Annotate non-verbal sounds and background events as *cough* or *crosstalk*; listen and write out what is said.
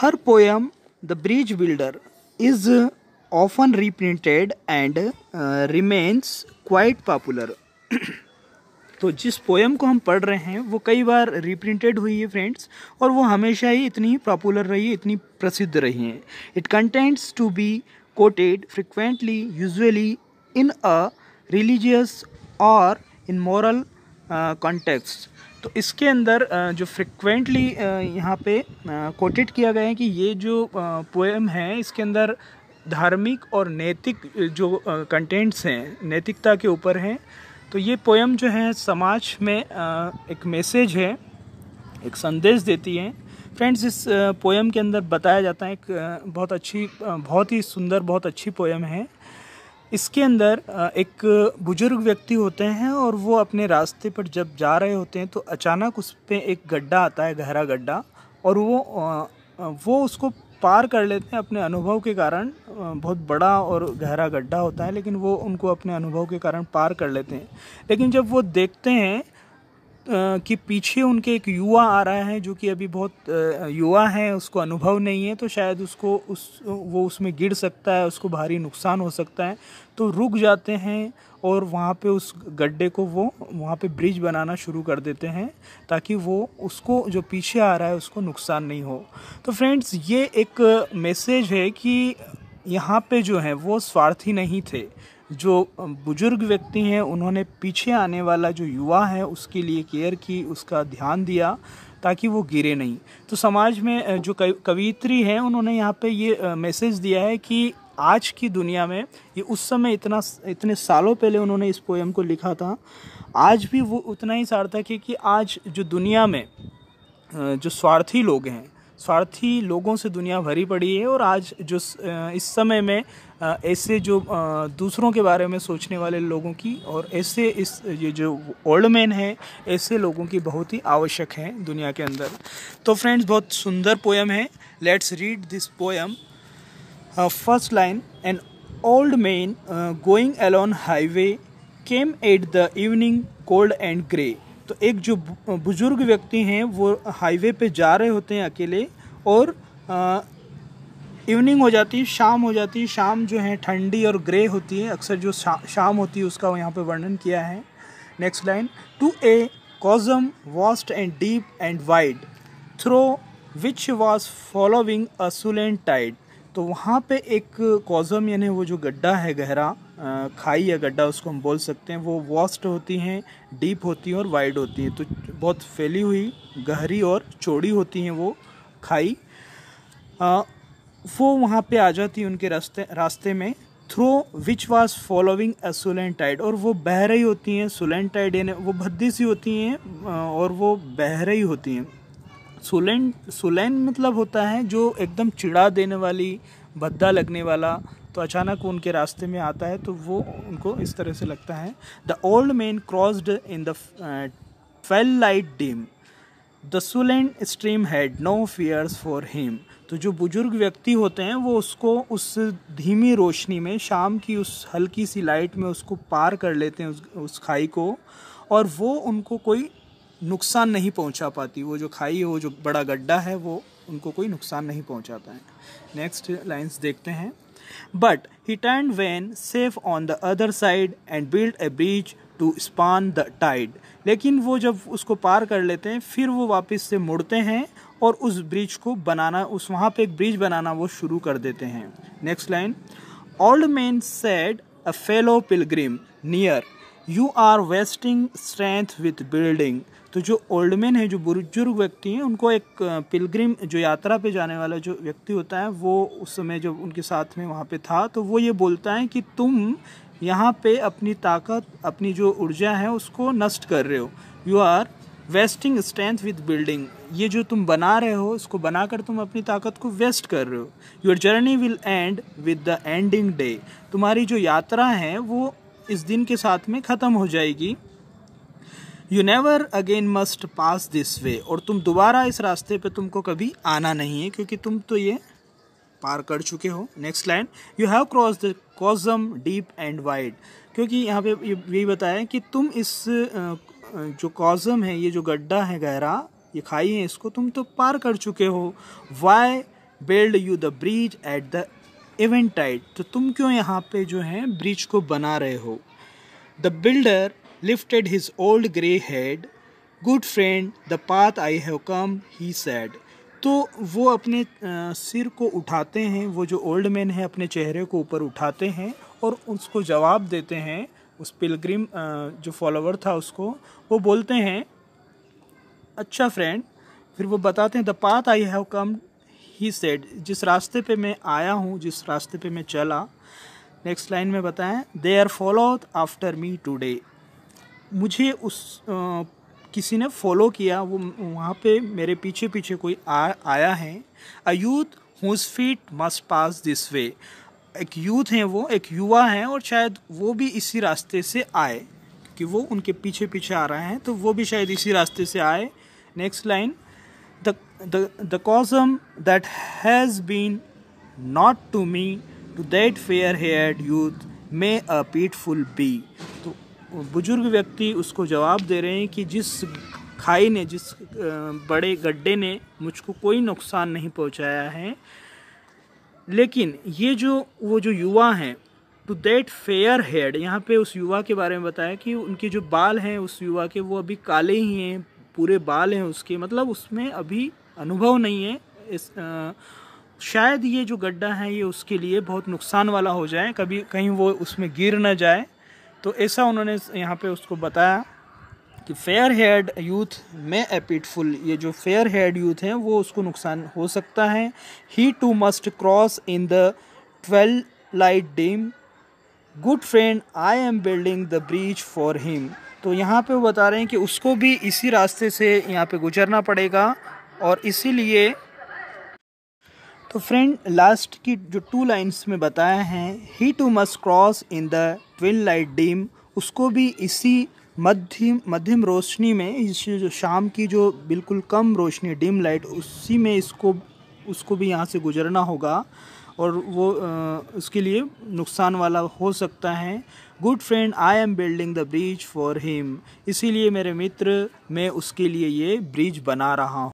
Her poem The Bridge Builder is often reprinted and uh, remains quite popular. *clears throat* तो जिस poem को हम पढ़ रहे हैं वो कई बार रिप्रिंटेड हुई है फ्रेंड्स और वो हमेशा ही इतनी पॉपुलर रही है इतनी प्रसिद्ध रही हैं it contents to be quoted frequently usually in a religious और इन मॉरल कॉन्टेक्स्ट तो इसके अंदर जो फ्रिक्वेंटली यहाँ पे कोटेड किया गया है कि ये जो पोएम है इसके अंदर धार्मिक और नैतिक जो कंटेंट्स हैं नैतिकता के ऊपर हैं तो ये पोएम जो है समाज में एक मैसेज है एक संदेश देती है फ्रेंड्स इस पोएम के अंदर बताया जाता है एक बहुत अच्छी बहुत ही सुंदर बहुत अच्छी पोएम है इसके अंदर एक बुजुर्ग व्यक्ति होते हैं और वो अपने रास्ते पर जब जा रहे होते हैं तो अचानक उस पर एक गड्ढा आता है गहरा गड्ढा और वो वो उसको पार कर लेते हैं अपने अनुभव के कारण बहुत बड़ा और गहरा गड्ढा होता है लेकिन वो उनको अपने अनुभव के कारण पार कर लेते हैं लेकिन जब वो देखते हैं कि पीछे उनके एक युवा आ रहा है जो कि अभी बहुत युवा है उसको अनुभव नहीं है तो शायद उसको उस वो उसमें गिर सकता है उसको भारी नुकसान हो सकता है तो रुक जाते हैं और वहाँ पे उस गड्ढे को वो वहाँ पे ब्रिज बनाना शुरू कर देते हैं ताकि वो उसको जो पीछे आ रहा है उसको नुकसान नहीं हो तो फ्रेंड्स ये एक मैसेज है कि यहाँ पे जो है वो स्वार्थी नहीं थे जो बुजुर्ग व्यक्ति हैं उन्होंने पीछे आने वाला जो युवा है उसके लिए केयर की उसका ध्यान दिया ताकि वो गिरे नहीं तो समाज में जो कवित्री हैं उन्होंने यहाँ पे ये मैसेज दिया है कि आज की दुनिया में ये उस समय इतना इतने सालों पहले उन्होंने इस पोएम को लिखा था आज भी वो उतना ही सार्थक है कि आज जो दुनिया में जो स्वार्थी लोग हैं स्वार्थी लोगों से दुनिया भरी पड़ी है और आज जो इस समय में ऐसे जो दूसरों के बारे में सोचने वाले लोगों की और ऐसे इस ये जो ओल्ड मैन है ऐसे लोगों की बहुत ही आवश्यक है दुनिया के अंदर तो फ्रेंड्स बहुत सुंदर पोएम है let's read this poem first line an old man going alone highway came at the evening cold and grey तो एक जो बुज़ुर्ग व्यक्ति हैं वो हाईवे पे जा रहे होते हैं अकेले और इवनिंग हो जाती है शाम हो जाती है शाम जो है ठंडी और ग्रे होती है अक्सर जो शा, शाम होती है उसका यहाँ पे वर्णन किया है next line to a chasm vast and deep and wide through which was following a sullen tide तो वहाँ पे एक कॉजम यानी वो जो गड्ढा है गहरा खाई या गड्ढा उसको हम बोल सकते हैं वो वॉस्ट होती हैं डीप होती हैं और वाइड होती हैं तो बहुत फैली हुई गहरी और चौड़ी होती हैं वो खाई आ, वो वहाँ पे आ जाती है उनके रास्ते रास्ते में through which was following a sullen tide और वो बह रही होती हैं सुलेंट टाइड यानी वो भद्दी सी होती हैं और वो बह रही होती हैं सुलेंट सुलेन मतलब होता है जो एकदम चिड़ा देने वाली भद्दा लगने वाला तो अचानक उनके रास्ते में आता है तो वो उनको इस तरह से लगता है the old man crossed in the fail light dim the sullen stream had no fears for him तो जो बुजुर्ग व्यक्ति होते हैं वो उसको उस धीमी रोशनी में शाम की उस हल्की सी लाइट में उसको पार कर लेते हैं उस उस खाई को और वो उनको कोई नुकसान नहीं पहुंचा पाती वो जो खाई है वो जो बड़ा गड्ढा है वो उनको कोई नुकसान नहीं पहुंचाता है नेक्स्ट लाइंस देखते हैं But he turned when safe on the other side and built a bridge to span the tide लेकिन वो जब उसको पार कर लेते हैं फिर वो वापस से मुड़ते हैं और उस ब्रिज को बनाना उस वहाँ पे एक ब्रिज बनाना वो शुरू कर देते हैं next line old man said a fellow pilgrim near you are wasting strength with building तो जो ओल्ड मैन है जो बुजुर्ग व्यक्ति हैं उनको एक पिलग्रिम जो यात्रा पे जाने वाला जो व्यक्ति होता है वो उस समय जब उनके साथ में वहाँ पे था तो वो ये बोलता है कि तुम यहाँ पे अपनी ताकत अपनी जो ऊर्जा है उसको नष्ट कर रहे हो you are wasting strength with building ये जो तुम बना रहे हो इसको बनाकर तुम अपनी ताकत को वेस्ट कर रहे हो your journey will end with the ending day तुम्हारी जो यात्रा है वो इस दिन के साथ में ख़त्म हो जाएगी you never again must pass this way और तुम दोबारा इस रास्ते पे तुमको कभी आना नहीं है क्योंकि तुम तो ये पार कर चुके हो next line you have cross the chasm deep and wide क्योंकि यहाँ पे यही बताया कि तुम इस जो कॉजम है ये जो गड्ढा है गहरा ये खाई है इसको तुम तो पार कर चुके हो why build you the bridge at the eventide तो तुम क्यों यहाँ पे जो है ब्रिज को बना रहे हो the builder lifted his old grey head good friend the path I have come he said तो वो अपने सिर को उठाते हैं वो जो ओल्ड मैन है अपने चेहरे को ऊपर उठाते हैं और उसको जवाब देते हैं उस पिलग्रिम जो फॉलोवर था उसको वो बोलते हैं अच्छा फ्रेंड फिर वो बताते हैं the path I have come he said जिस रास्ते पे मैं आया हूँ जिस रास्ते पे मैं चला नेक्स्ट लाइन में बताएं they are follow after me today मुझे उस आ, किसी ने फॉलो किया वो वहाँ पे मेरे पीछे पीछे कोई आ, आया है a youth whose feet must pass this way एक यूथ हैं वो एक युवा हैं और शायद वो भी इसी रास्ते से आए कि वो उनके पीछे पीछे आ रहे हैं तो वो भी शायद इसी रास्ते से आए next line the, the cosm that has been not to me to that fair haired youth may a pitiful be तो बुजुर्ग व्यक्ति उसको जवाब दे रहे हैं कि जिस खाई ने जिस बड़े गड्ढे ने मुझको कोई नुकसान नहीं पहुंचाया है लेकिन ये जो वो जो युवा हैं टू दैट फेयर हेड यहाँ पे उस युवा के बारे में बताया कि उनके जो बाल हैं उस युवा के वो अभी काले ही हैं पूरे बाल हैं उसके मतलब उसमें अभी अनुभव नहीं है इस आ, शायद ये जो गड्ढा है ये उसके लिए बहुत नुकसान वाला हो जाए कभी कहीं वो उसमें गिर ना जाए तो ऐसा उन्होंने यहाँ पे उसको बताया कि फेयर हेड यूथ में एपिटफुल ये जो फेयर हेड यूथ हैं वो उसको नुकसान हो सकता है he too must cross in the twilight dim good friend I am building the bridge for him तो यहाँ पे वो बता रहे हैं कि उसको भी इसी रास्ते से यहाँ पे गुजरना पड़ेगा और इसीलिए तो फ्रेंड लास्ट की जो टू लाइंस में बताया हैं he too must cross in the twilight dim उसको भी इसी मध्यम मध्यम रोशनी में इस जो शाम की जो बिल्कुल कम रोशनी डिम लाइट उसी में इसको उसको भी यहाँ से गुजरना होगा और वो आ, उसके लिए नुकसान वाला हो सकता है good friend I am building the bridge for him इसीलिए मेरे मित्र मैं उसके लिए ये ब्रिज बना रहा हूँ